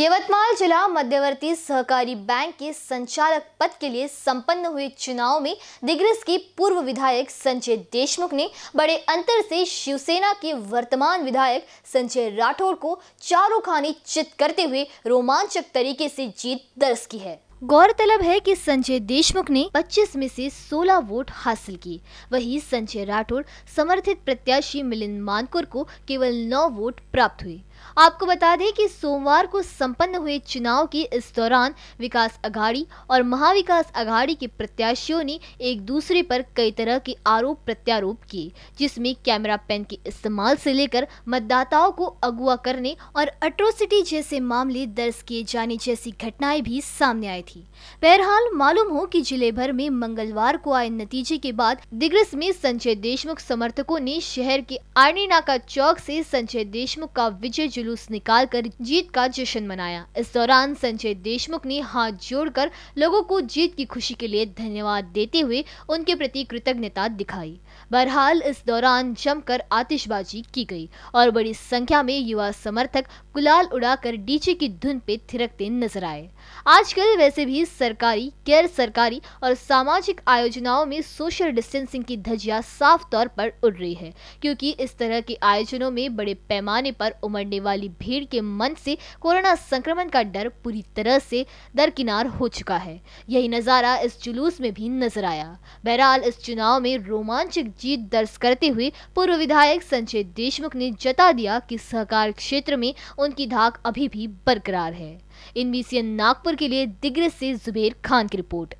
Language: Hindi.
यवतमाल जिला मध्यवर्ती सहकारी बैंक के संचालक पद के लिए संपन्न हुए चुनाव में दिग्रस के पूर्व विधायक संजय देशमुख ने बड़े अंतर से शिवसेना के वर्तमान विधायक संजय राठौर को चारों खाने चित करते हुए रोमांचक तरीके से जीत दर्ज की है गौरतलब है कि संजय देशमुख ने 25 में से 16 वोट हासिल की वहीं संजय राठौर समर्थित प्रत्याशी मिलिंद मानकुर को केवल 9 वोट प्राप्त हुए आपको बता दें कि सोमवार को संपन्न हुए चुनाव के इस दौरान विकास अघाड़ी और महाविकास अघाड़ी के प्रत्याशियों ने एक दूसरे पर कई तरह के आरोप प्रत्यारोप किए जिसमें कैमरा पेन के इस्तेमाल से लेकर मतदाताओं को अगुआ करने और अट्रोसिटी जैसे मामले दर्ज किए जाने जैसी घटनाएं भी सामने आई थी बहरहाल मालूम हो की जिले भर में मंगलवार को आए नतीजे के बाद दिग्रस में संजय देशमुख समर्थकों ने शहर के नाका चौक ऐसी संजय देशमुख का विजय में जुलूस निकालकर जीत का जश्न मनाया इस दौरान संजय देशमुख ने हाथ जोड़कर लोगों को जीत की खुशी के लिए धन्यवाद देते हुए उनके प्रति कृतज्ञता दिखाई बहरहाल इस दौरान जमकर आतिशबाजी की गई और बड़ी संख्या में युवा समर्थक गुलाल उड़ाकर डीजे की धुन पे थिरकते नजर आए आजकल वैसे भी सरकारी गैर सरकारी और सामाजिक आयोजनाओं में सोशल डिस्टेंसिंग की धज्जियां साफ तौर पर उड़ रही है क्योंकि इस तरह के आयोजनों में बड़े पैमाने पर उमड़ने करने वाली भीड़ के मन से कोरोना संक्रमण का डर पूरी तरह से दरकिनार हो चुका है यही नज़ारा इस जुलूस में भी नजर आया बहरहाल इस चुनाव में रोमांचक जीत दर्ज करते हुए पूर्व विधायक संजय देशमुख ने जता दिया कि सहकार क्षेत्र में उनकी धाक अभी भी बरकरार है इन नागपुर के लिए दिग्गज से जुबेर खान की रिपोर्ट